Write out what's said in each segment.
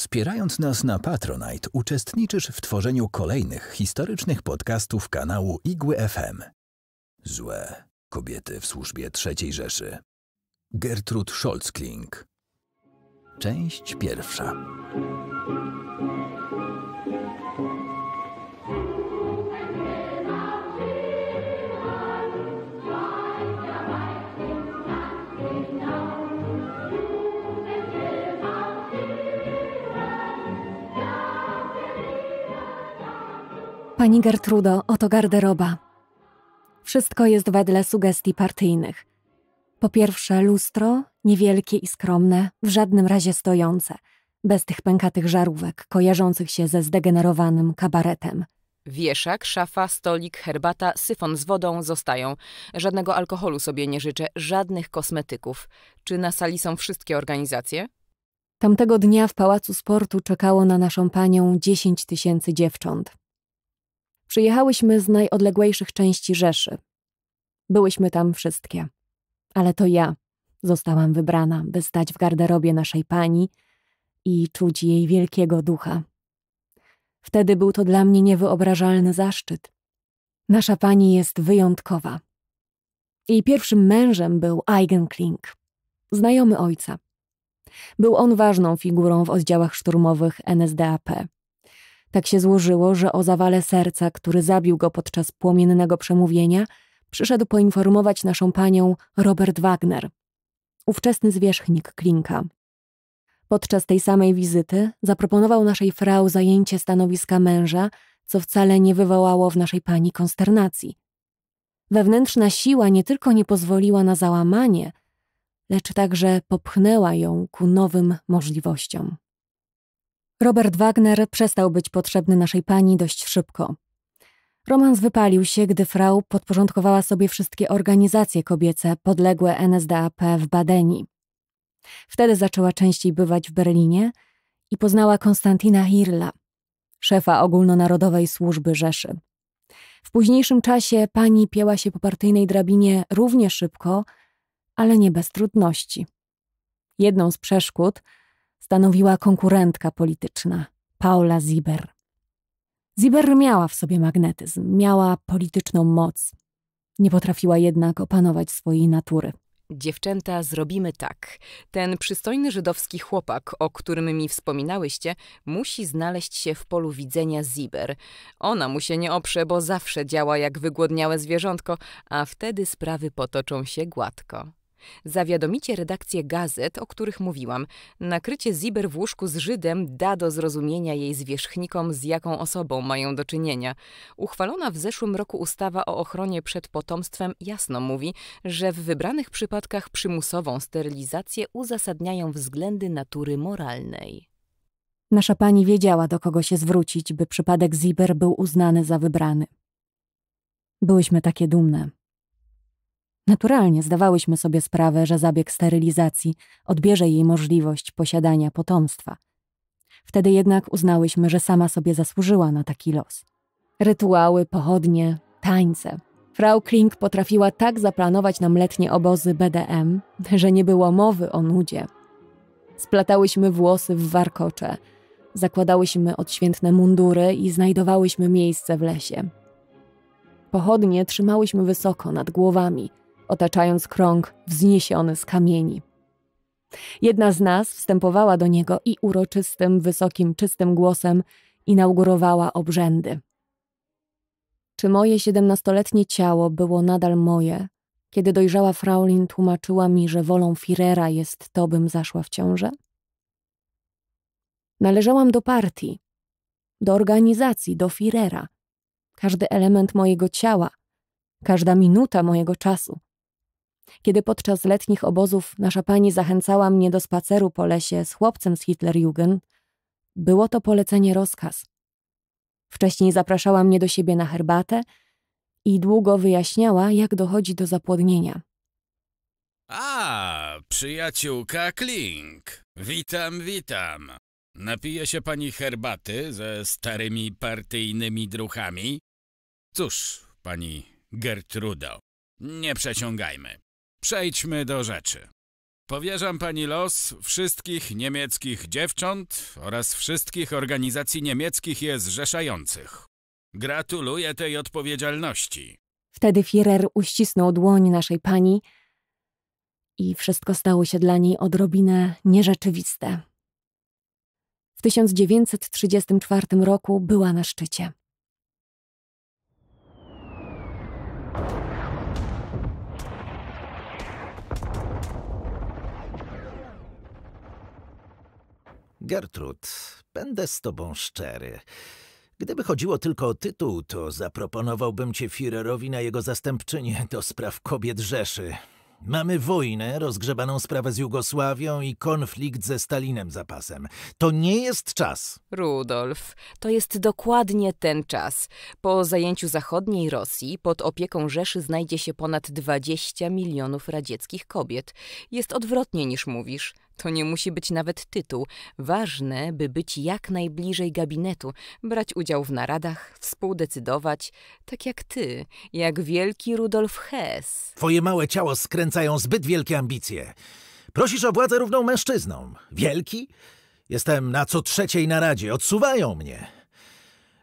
Wspierając nas na Patronite uczestniczysz w tworzeniu kolejnych historycznych podcastów kanału Igły FM. Złe kobiety w służbie III Rzeszy. Gertrud Scholzkling. Część pierwsza. Pani Gertrudo, oto garderoba. Wszystko jest wedle sugestii partyjnych. Po pierwsze, lustro, niewielkie i skromne, w żadnym razie stojące, bez tych pękatych żarówek, kojarzących się ze zdegenerowanym kabaretem. Wieszak, szafa, stolik, herbata, syfon z wodą zostają. Żadnego alkoholu sobie nie życzę, żadnych kosmetyków. Czy na sali są wszystkie organizacje? Tamtego dnia w Pałacu Sportu czekało na naszą panią 10 tysięcy dziewcząt. Przyjechałyśmy z najodległejszych części Rzeszy. Byłyśmy tam wszystkie. Ale to ja zostałam wybrana, by stać w garderobie naszej pani i czuć jej wielkiego ducha. Wtedy był to dla mnie niewyobrażalny zaszczyt. Nasza pani jest wyjątkowa. Jej pierwszym mężem był Eigenkling, znajomy ojca. Był on ważną figurą w oddziałach szturmowych NSDAP. Tak się złożyło, że o zawale serca, który zabił go podczas płomiennego przemówienia, przyszedł poinformować naszą panią Robert Wagner, ówczesny zwierzchnik Klinka. Podczas tej samej wizyty zaproponował naszej frau zajęcie stanowiska męża, co wcale nie wywołało w naszej pani konsternacji. Wewnętrzna siła nie tylko nie pozwoliła na załamanie, lecz także popchnęła ją ku nowym możliwościom. Robert Wagner przestał być potrzebny naszej pani dość szybko. Romans wypalił się, gdy Frau podporządkowała sobie wszystkie organizacje kobiece podległe NSDAP w Badeni. Wtedy zaczęła częściej bywać w Berlinie i poznała Konstantina Hirla, szefa ogólnonarodowej służby Rzeszy. W późniejszym czasie pani pięła się po partyjnej drabinie równie szybko, ale nie bez trudności. Jedną z przeszkód – stanowiła konkurentka polityczna Paula Ziber. Ziber miała w sobie magnetyzm, miała polityczną moc. Nie potrafiła jednak opanować swojej natury. Dziewczęta, zrobimy tak. Ten przystojny żydowski chłopak, o którym mi wspominałyście, musi znaleźć się w polu widzenia Ziber. Ona mu się nie oprze, bo zawsze działa jak wygłodniałe zwierzątko, a wtedy sprawy potoczą się gładko. Zawiadomicie redakcję gazet, o których mówiłam. Nakrycie Ziber w łóżku z Żydem da do zrozumienia jej zwierzchnikom, z jaką osobą mają do czynienia. Uchwalona w zeszłym roku ustawa o ochronie przed potomstwem jasno mówi, że w wybranych przypadkach przymusową sterylizację uzasadniają względy natury moralnej. Nasza pani wiedziała, do kogo się zwrócić, by przypadek Ziber był uznany za wybrany. Byłyśmy takie dumne. Naturalnie zdawałyśmy sobie sprawę, że zabieg sterylizacji odbierze jej możliwość posiadania potomstwa. Wtedy jednak uznałyśmy, że sama sobie zasłużyła na taki los. Rytuały, pochodnie, tańce. Frau Kling potrafiła tak zaplanować nam letnie obozy BDM, że nie było mowy o nudzie. Splatałyśmy włosy w warkocze, zakładałyśmy odświętne mundury i znajdowałyśmy miejsce w lesie. Pochodnie trzymałyśmy wysoko nad głowami – otaczając krąg wzniesiony z kamieni. Jedna z nas wstępowała do niego i uroczystym, wysokim, czystym głosem inaugurowała obrzędy. Czy moje siedemnastoletnie ciało było nadal moje, kiedy dojrzała Fraulin tłumaczyła mi, że wolą Firera jest to, bym zaszła w ciążę? Należałam do partii, do organizacji, do Firera. Każdy element mojego ciała, każda minuta mojego czasu kiedy podczas letnich obozów nasza pani zachęcała mnie do spaceru po lesie z chłopcem z Hitlerjugend, było to polecenie rozkaz. Wcześniej zapraszała mnie do siebie na herbatę i długo wyjaśniała, jak dochodzi do zapłodnienia. A, przyjaciółka Klink. Witam, witam. Napije się pani herbaty ze starymi partyjnymi druchami? Cóż, pani Gertrudo, nie przeciągajmy. Przejdźmy do rzeczy. Powierzam pani los wszystkich niemieckich dziewcząt oraz wszystkich organizacji niemieckich je zrzeszających. Gratuluję tej odpowiedzialności. Wtedy Fierer uścisnął dłoń naszej pani i wszystko stało się dla niej odrobinę nierzeczywiste. W 1934 roku była na szczycie. Gertrud, będę z tobą szczery. Gdyby chodziło tylko o tytuł, to zaproponowałbym cię Führerowi na jego zastępczynię do spraw kobiet Rzeszy. Mamy wojnę, rozgrzebaną sprawę z Jugosławią i konflikt ze Stalinem zapasem. To nie jest czas. Rudolf, to jest dokładnie ten czas. Po zajęciu zachodniej Rosji pod opieką Rzeszy znajdzie się ponad 20 milionów radzieckich kobiet. Jest odwrotnie niż mówisz. To nie musi być nawet tytuł. Ważne, by być jak najbliżej gabinetu, brać udział w naradach, współdecydować, tak jak ty, jak wielki Rudolf Hess. Twoje małe ciało skręcają zbyt wielkie ambicje. Prosisz o władzę równą mężczyznom. Wielki? Jestem na co trzeciej naradzie, odsuwają mnie.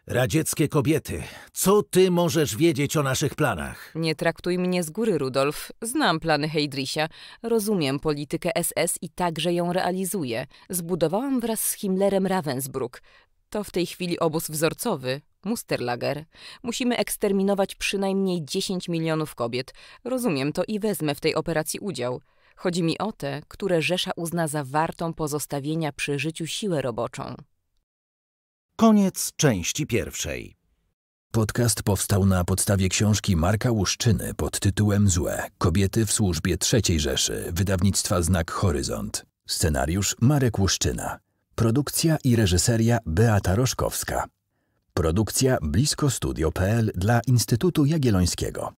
Radzieckie kobiety, co ty możesz wiedzieć o naszych planach? Nie traktuj mnie z góry, Rudolf. Znam plany Heydricha, rozumiem politykę SS i także ją realizuję. Zbudowałam wraz z Himmlerem Ravensbrück. To w tej chwili obóz wzorcowy, Musterlager. Musimy eksterminować przynajmniej 10 milionów kobiet. Rozumiem to i wezmę w tej operacji udział. Chodzi mi o te, które Rzesza uzna za wartą pozostawienia przy życiu siłę roboczą. Koniec części pierwszej. Podcast powstał na podstawie książki Marka Łuszczyny pod tytułem Złe kobiety w służbie III Rzeszy wydawnictwa Znak Horyzont. Scenariusz Marek Łuszczyna. Produkcja i reżyseria Beata Roszkowska. Produkcja blisko studio.pl dla Instytutu Jagiellońskiego.